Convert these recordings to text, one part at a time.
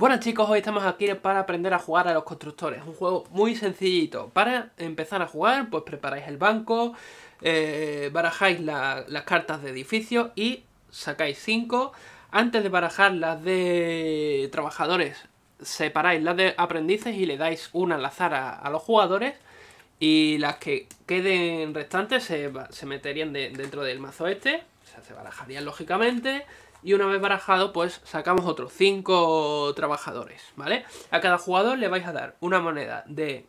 Bueno chicos, hoy estamos aquí para aprender a jugar a los constructores, un juego muy sencillito. Para empezar a jugar, pues preparáis el banco, eh, barajáis las cartas de edificio y sacáis 5. Antes de barajar las de trabajadores, separáis las de aprendices y le dais una al azar a, los jugadores. Y las que queden restantes se, meterían dentro del mazo este, o sea, se barajarían lógicamente y una vez barajado, pues sacamos otros 5 trabajadores, ¿vale? A cada jugador le vais a dar una moneda de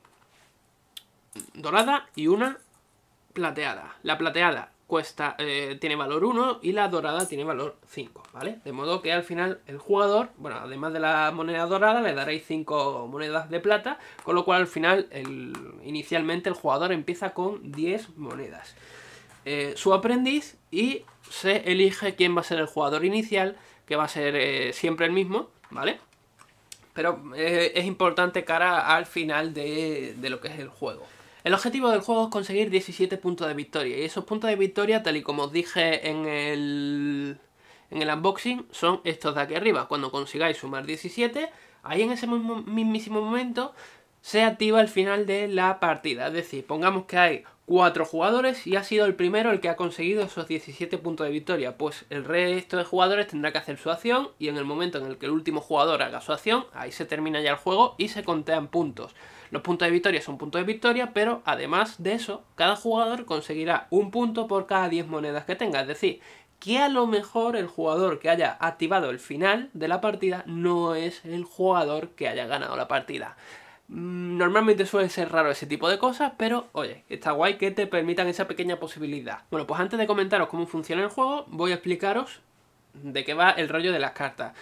dorada y una plateada. La plateada cuesta eh, tiene valor 1 y la dorada tiene valor 5, ¿vale? De modo que al final el jugador, bueno, además de la moneda dorada, le daréis 5 monedas de plata, con lo cual al final, inicialmente el jugador empieza con 10 monedas. Eh, su aprendiz y se elige quién va a ser el jugador inicial, que va a ser eh, siempre el mismo, ¿vale? Pero eh, es importante cara al final de, lo que es el juego. El objetivo del juego es conseguir 17 puntos de victoria. Y esos puntos de victoria, tal y como os dije en el, en el unboxing, son estos de aquí arriba. Cuando consigáis sumar 17, ahí en ese mismísimo momento se activa el final de la partida. Es decir, pongamos que hay cuatro jugadores y ha sido el primero el que ha conseguido esos 17 puntos de victoria. Pues el resto de jugadores tendrá que hacer su acción y en el momento en el que el último jugador haga su acción, ahí se termina ya el juego y se contean puntos. Los puntos de victoria son puntos de victoria, pero además de eso, cada jugador conseguirá un punto por cada 10 monedas que tenga. Es decir, que a lo mejor el jugador que haya activado el final de la partida no es el jugador que haya ganado la partida. Mm, normalmente suele ser raro ese tipo de cosas, pero oye, está guay que te permitan esa pequeña posibilidad. Bueno, pues antes de comentaros cómo funciona el juego, voy a explicaros de qué va el rollo de las cartas.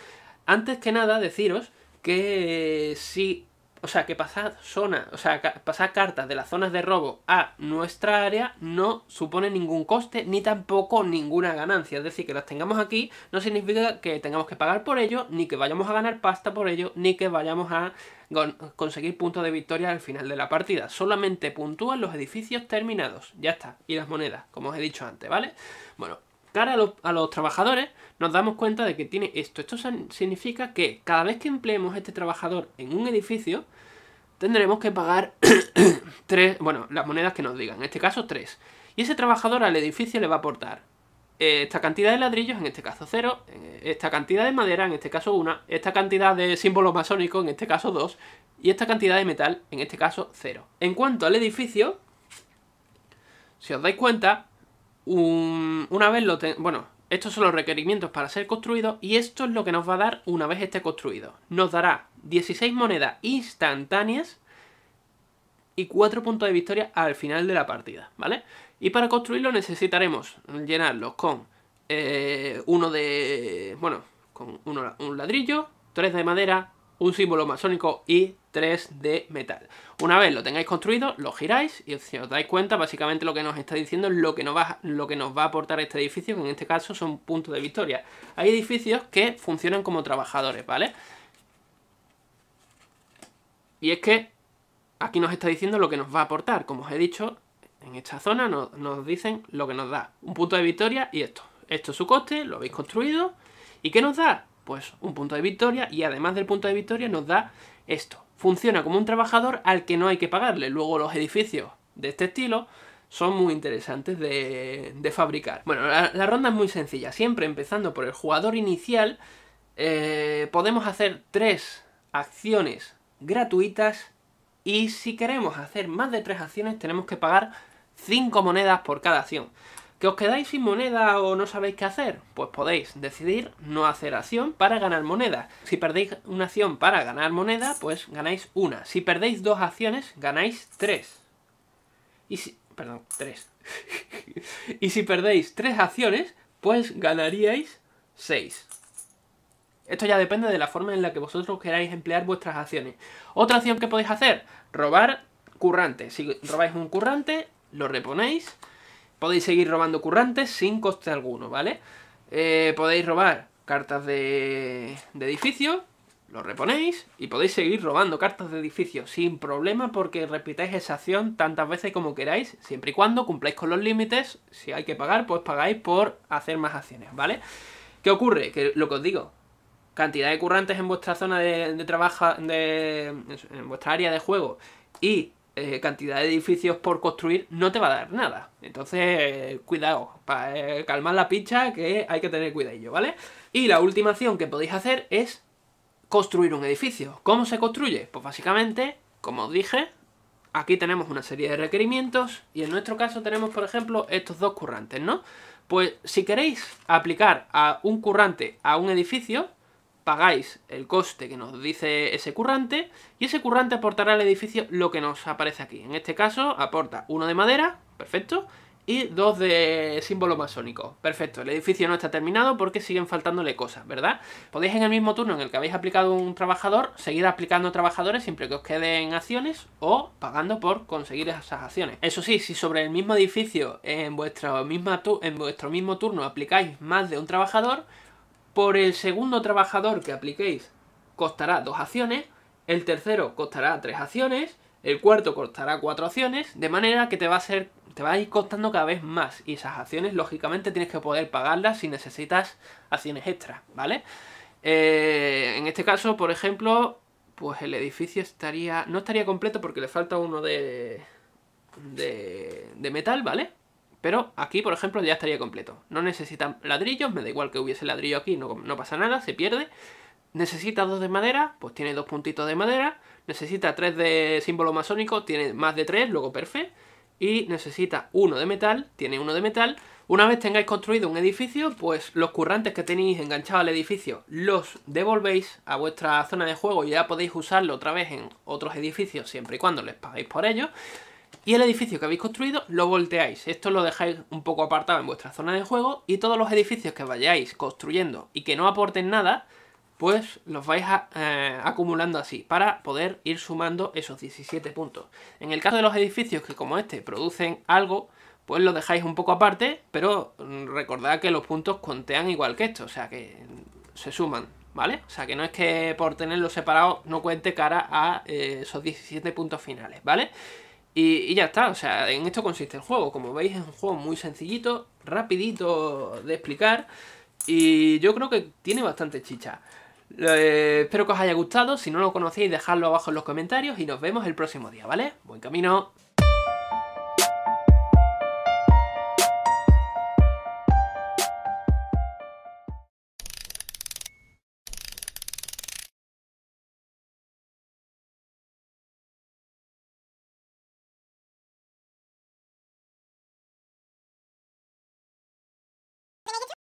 Antes que nada, deciros que si o sea, que pasar zona, o sea, pasar cartas de las zonas de robo a nuestra área no supone ningún coste ni tampoco ninguna ganancia. Es decir, que las tengamos aquí no significa que tengamos que pagar por ello, ni que vayamos a ganar pasta por ello, ni que vayamos a conseguir puntos de victoria al final de la partida. Solamente puntúan los edificios terminados. Ya está. Y las monedas, como os he dicho antes, ¿vale? Bueno, cara a los, trabajadores, nos damos cuenta de que tiene esto. Esto significa que cada vez que empleemos este trabajador en un edificio, tendremos que pagar tres, bueno, las monedas que nos digan, en este caso tres. Y ese trabajador al edificio le va a aportar eh, esta cantidad de ladrillos, en este caso cero, eh, esta cantidad de madera, en este caso 1, esta cantidad de símbolos masónicos, en este caso 2 y esta cantidad de metal, en este caso 0. En cuanto al edificio, si os dais cuenta, una vez lo bueno, estos son los requerimientos para ser construido y esto es lo que nos va a dar una vez esté construido. Nos dará 16 monedas instantáneas y 4 puntos de victoria al final de la partida, ¿vale? Y para construirlo necesitaremos llenarlos con eh, uno de... bueno, con uno, un ladrillo, 3 de madera, un símbolo masónico y 3 de metal. Una vez lo tengáis construido, lo giráis y si os dais cuenta, básicamente lo que nos está diciendo es lo que nos va, a aportar este edificio, que en este caso son puntos de victoria. Hay edificios que funcionan como trabajadores, ¿vale? Y es que aquí nos está diciendo lo que nos va a aportar. Como os he dicho, en esta zona nos, nos dicen lo que nos da. Un punto de victoria y esto. Esto es su coste, lo habéis construido. ¿Y qué nos da? pues un punto de victoria y además del punto de victoria nos da esto. Funciona como un trabajador al que no hay que pagarle. Luego los edificios de este estilo son muy interesantes de, fabricar. Bueno, la, ronda es muy sencilla. Siempre empezando por el jugador inicial, eh, podemos hacer tres acciones gratuitas y si queremos hacer más de tres acciones tenemos que pagar 5 monedas por cada acción. ¿Que os quedáis sin moneda o no sabéis qué hacer? Pues podéis decidir no hacer acción para ganar moneda. Si perdéis una acción para ganar moneda, pues ganáis una. Si perdéis dos acciones, ganáis tres. Y si... Perdón, y si perdéis tres acciones, pues ganaríais seis. Esto ya depende de la forma en la que vosotros queráis emplear vuestras acciones. Otra acción que podéis hacer, robar currante. Si robáis un currante, lo reponéis Podéis seguir robando currantes sin coste alguno, ¿vale? Eh, podéis robar cartas de, de edificio, lo reponéis y podéis seguir robando cartas de edificio sin problema porque repitáis esa acción tantas veces como queráis, siempre y cuando cumpláis con los límites. Si hay que pagar, pues pagáis por hacer más acciones, ¿vale? ¿Qué ocurre? Que lo que os digo, cantidad de currantes en vuestra zona de, trabajo, en vuestra área de juego y eh, cantidad de edificios por construir, no te va a dar nada. Entonces, cuidado, para eh, calmar la picha que hay que tener cuidadillo, ¿vale? Y la última acción que podéis hacer es construir un edificio. ¿Cómo se construye? Pues básicamente, como os dije, aquí tenemos una serie de requerimientos y en nuestro caso tenemos, por ejemplo, estos dos currantes, ¿no? Pues si queréis aplicar a un currante a un edificio, pagáis el coste que nos dice ese currante y ese currante aportará al edificio lo que nos aparece aquí. En este caso aporta uno de madera, perfecto, y dos de símbolo masónico. Perfecto, el edificio no está terminado porque siguen faltándole cosas, ¿verdad? Podéis en el mismo turno en el que habéis aplicado un trabajador, seguir aplicando trabajadores siempre que os queden acciones o pagando por conseguir esas acciones. Eso sí, si sobre el mismo edificio en vuestro, misma en vuestro mismo turno aplicáis más de un trabajador, por el segundo trabajador que apliquéis costará dos acciones, el tercero costará tres acciones, el cuarto costará cuatro acciones, de manera que te va a ser te va a ir costando cada vez más y esas acciones lógicamente tienes que poder pagarlas si necesitas acciones extra, ¿vale? Eh, en este caso, por ejemplo, pues el edificio estaría no estaría completo porque le falta uno de, de metal, ¿vale? Pero aquí, por ejemplo, ya estaría completo. No necesitan ladrillos, me da igual que hubiese ladrillo aquí, no, no pasa nada, se pierde. Necesita dos de madera, pues tiene dos puntitos de madera. Necesita tres de símbolo masónico, tiene más de tres, luego perfecto. Y necesita uno de metal, tiene uno de metal. Una vez tengáis construido un edificio, pues los currantes que tenéis enganchados al edificio los devolvéis a vuestra zona de juego y ya podéis usarlo otra vez en otros edificios siempre y cuando les paguéis por ello y el edificio que habéis construido lo volteáis. Esto lo dejáis un poco apartado en vuestra zona de juego y todos los edificios que vayáis construyendo y que no aporten nada, pues los vais eh, acumulando así para poder ir sumando esos 17 puntos. En el caso de los edificios que como este producen algo, pues lo dejáis un poco aparte, pero recordad que los puntos contean igual que esto, o sea que se suman, ¿vale? O sea que no es que por tenerlos separados no cuente cara a eh, esos 17 puntos finales, ¿vale? vale y, ya está, o sea, en esto consiste el juego. Como veis, es un juego muy sencillito, rapidito de explicar. Y yo creo que tiene bastante chicha. Eh, espero que os haya gustado. Si no lo conocéis, dejadlo abajo en los comentarios y nos vemos el próximo día, ¿vale? Buen camino.